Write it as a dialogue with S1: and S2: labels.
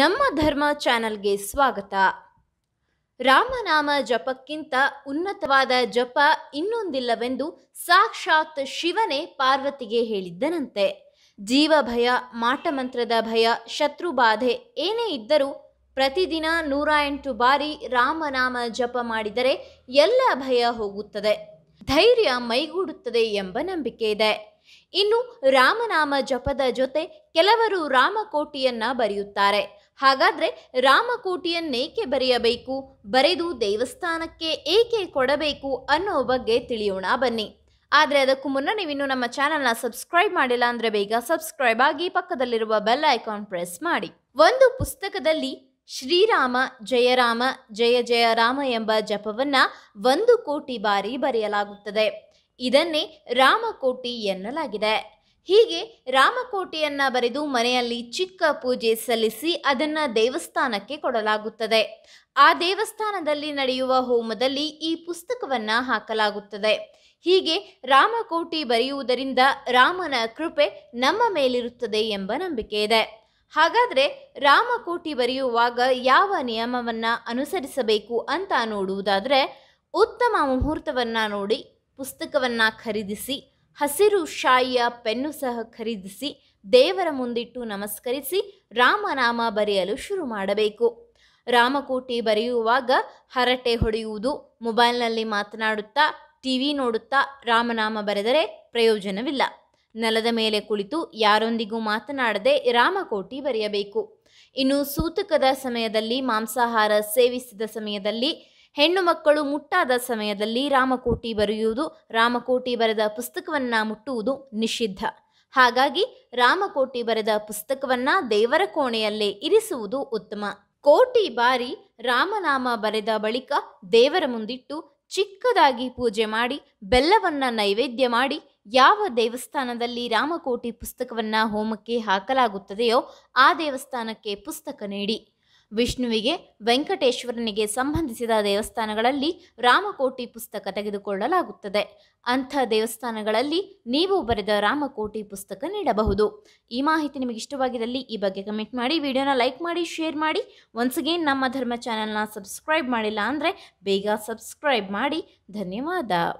S1: ನಮ್ಮ ಧರ್ಮ ಚಾನಲ್ಗೆ ಸ್ವಾಗತ ರಾಮನಾಮ ಜಪಕ್ಕಿಂತ ಉನ್ನತವಾದ ಜಪ ಇನ್ನೊಂದಿಲ್ಲವೆಂದು ಸಾಕ್ಷಾತ್ ಶಿವನೇ ಪಾರ್ವತಿಗೆ ಹೇಳಿದ್ದನಂತೆ ಜೀವ ಭಯ ಮಾಟಮಂತ್ರದ ಭಯ ಶತ್ರು ಬಾಧೆ ಏನೇ ಇದ್ದರೂ ಪ್ರತಿದಿನ ನೂರ ಎಂಟು ಬಾರಿ ರಾಮನಾಮ ಜಪ ಮಾಡಿದರೆ ಎಲ್ಲ ಭಯ ಹೋಗುತ್ತದೆ ಧೈರ್ಯ ಮೈಗೂಡುತ್ತದೆ ಎಂಬ ನಂಬಿಕೆ ಇದೆ ಇನ್ನು ರಾಮನಾಮ ಜಪದ ಜೊತೆ ಕೆಲವರು ರಾಮಕೋಟಿಯನ್ನ ಬರೆಯುತ್ತಾರೆ ಹಾಗಾದ್ರೆ ರಾಮಕೋಟಿಯನ್ನೇಕೆ ಬರೆಯಬೇಕು ಬರೆದು ದೇವಸ್ಥಾನಕ್ಕೆ ಏಕೆ ಕೊಡಬೇಕು ಅನ್ನೋ ಬಗ್ಗೆ ತಿಳಿಯೋಣ ಬನ್ನಿ ಆದರೆ ಅದಕ್ಕೂ ಮುನ್ನ ಇನ್ನು ನಮ್ಮ ಚಾನೆಲ್ನ ಸಬ್ಸ್ಕ್ರೈಬ್ ಮಾಡಿಲ್ಲ ಅಂದರೆ ಬೇಗ ಸಬ್ಸ್ಕ್ರೈಬ್ ಆಗಿ ಪಕ್ಕದಲ್ಲಿರುವ ಬೆಲ್ ಐಕಾನ್ ಪ್ರೆಸ್ ಮಾಡಿ ಒಂದು ಪುಸ್ತಕದಲ್ಲಿ ಶ್ರೀರಾಮ ಜಯರಾಮ ಜಯ ಜಯ ರಾಮ ಎಂಬ ಜಪವನ್ನ ಒಂದು ಕೋಟಿ ಬಾರಿ ಬರೆಯಲಾಗುತ್ತದೆ ಇದನ್ನೇ ರಾಮಕೋಟಿ ಎನ್ನಲಾಗಿದೆ ಹೀಗೆ ರಾಮಕೋಟಿಯನ್ನ ಬರೆದು ಮನೆಯಲ್ಲಿ ಚಿಕ್ಕ ಪೂಜೆ ಸಲ್ಲಿಸಿ ಅದನ್ನ ದೇವಸ್ಥಾನಕ್ಕೆ ಕೊಡಲಾಗುತ್ತದೆ ಆ ದೇವಸ್ಥಾನದಲ್ಲಿ ನಡೆಯುವ ಹೋಮದಲ್ಲಿ ಈ ಪುಸ್ತಕವನ್ನ ಹಾಕಲಾಗುತ್ತದೆ ಹೀಗೆ ರಾಮಕೋಟಿ ಬರೆಯುವುದರಿಂದ ರಾಮನ ಕೃಪೆ ನಮ್ಮ ಮೇಲಿರುತ್ತದೆ ಎಂಬ ನಂಬಿಕೆ ಇದೆ ಹಾಗಾದರೆ ರಾಮಕೋಟಿ ಬರೆಯುವಾಗ ಯಾವ ನಿಯಮವನ್ನು ಅನುಸರಿಸಬೇಕು ಅಂತ ನೋಡುವುದಾದರೆ ಉತ್ತಮ ಮುಹೂರ್ತವನ್ನು ನೋಡಿ ಪುಸ್ತಕವನ್ನು ಖರೀದಿಸಿ ಹಸಿರು ಶಾಯಿಯ ಪೆನ್ನು ಸಹ ಖರೀದಿಸಿ ದೇವರ ಮುಂದಿಟ್ಟು ನಮಸ್ಕರಿಸಿ ರಾಮನಾಮ ಬರೆಯಲು ಶುರು ಮಾಡಬೇಕು ರಾಮಕೋಟಿ ಬರೆಯುವಾಗ ಹರಟೆ ಹೊಡೆಯುವುದು ಮೊಬೈಲ್ನಲ್ಲಿ ಮಾತನಾಡುತ್ತಾ ಟಿ ವಿ ನೋಡುತ್ತಾ ರಾಮನಾಮ ಬರೆದರೆ ಪ್ರಯೋಜನವಿಲ್ಲ ನೆಲದ ಮೇಲೆ ಕುಳಿತು ಯಾರೊಂದಿಗೂ ಮಾತನಾಡದೆ ರಾಮಕೋಟಿ ಬರೆಯಬೇಕು ಇನ್ನು ಸೂತಕದ ಸಮಯದಲ್ಲಿ ಮಾಂಸಾಹಾರ ಸೇವಿಸಿದ ಸಮಯದಲ್ಲಿ ಹೆಣ್ಣು ಮಕ್ಕಳು ಮುಟ್ಟಾದ ಸಮಯದಲ್ಲಿ ರಾಮಕೋಟಿ ಬರೆಯುವುದು ರಾಮಕೋಟಿ ಬರೆದ ಪುಸ್ತಕವನ್ನು ಮುಟ್ಟುವುದು ನಿಷಿದ್ಧ ಹಾಗಾಗಿ ರಾಮಕೋಟಿ ಬರೆದ ಪುಸ್ತಕವನ್ನು ದೇವರ ಕೋಣೆಯಲ್ಲೇ ಇರಿಸುವುದು ಉತ್ತಮ ಕೋಟಿ ಬಾರಿ ರಾಮನಾಮ ಬರೆದ ಬಳಿಕ ದೇವರ ಮುಂದಿಟ್ಟು ಚಿಕ್ಕದಾಗಿ ಪೂಜೆ ಮಾಡಿ ಬೆಲ್ಲವನ್ನು ನೈವೇದ್ಯ ಮಾಡಿ ಯಾವ ದೇವಸ್ಥಾನದಲ್ಲಿ ರಾಮಕೋಟಿ ಪುಸ್ತಕವನ್ನು ಹೋಮಕ್ಕೆ ಹಾಕಲಾಗುತ್ತದೆಯೋ ಆ ದೇವಸ್ಥಾನಕ್ಕೆ ಪುಸ್ತಕ ನೀಡಿ ವಿಷ್ಣುವಿಗೆ ವೆಂಕಟೇಶ್ವರನಿಗೆ ಸಂಬಂಧಿಸಿದ ದೇವಸ್ಥಾನಗಳಲ್ಲಿ ರಾಮಕೋಟಿ ಪುಸ್ತಕ ತೆಗೆದುಕೊಳ್ಳಲಾಗುತ್ತದೆ ಅಂಥ ದೇವಸ್ಥಾನಗಳಲ್ಲಿ ನೀವು ಬರೆದ ರಾಮಕೋಟಿ ಪುಸ್ತಕ ನೀಡಬಹುದು ಈ ಮಾಹಿತಿ ನಿಮಗೆ ಇಷ್ಟವಾಗಿದ್ದಲ್ಲಿ ಈ ಬಗ್ಗೆ ಕಮೆಂಟ್ ಮಾಡಿ ವಿಡಿಯೋನ ಲೈಕ್ ಮಾಡಿ ಶೇರ್ ಮಾಡಿ ಒನ್ಸ್ ಅಗೇನ್ ನಮ್ಮ ಧರ್ಮ ಚಾನೆಲ್ನ ಸಬ್ಸ್ಕ್ರೈಬ್ ಮಾಡಿಲ್ಲ ಅಂದರೆ ಬೇಗ ಸಬ್ಸ್ಕ್ರೈಬ್ ಮಾಡಿ ಧನ್ಯವಾದ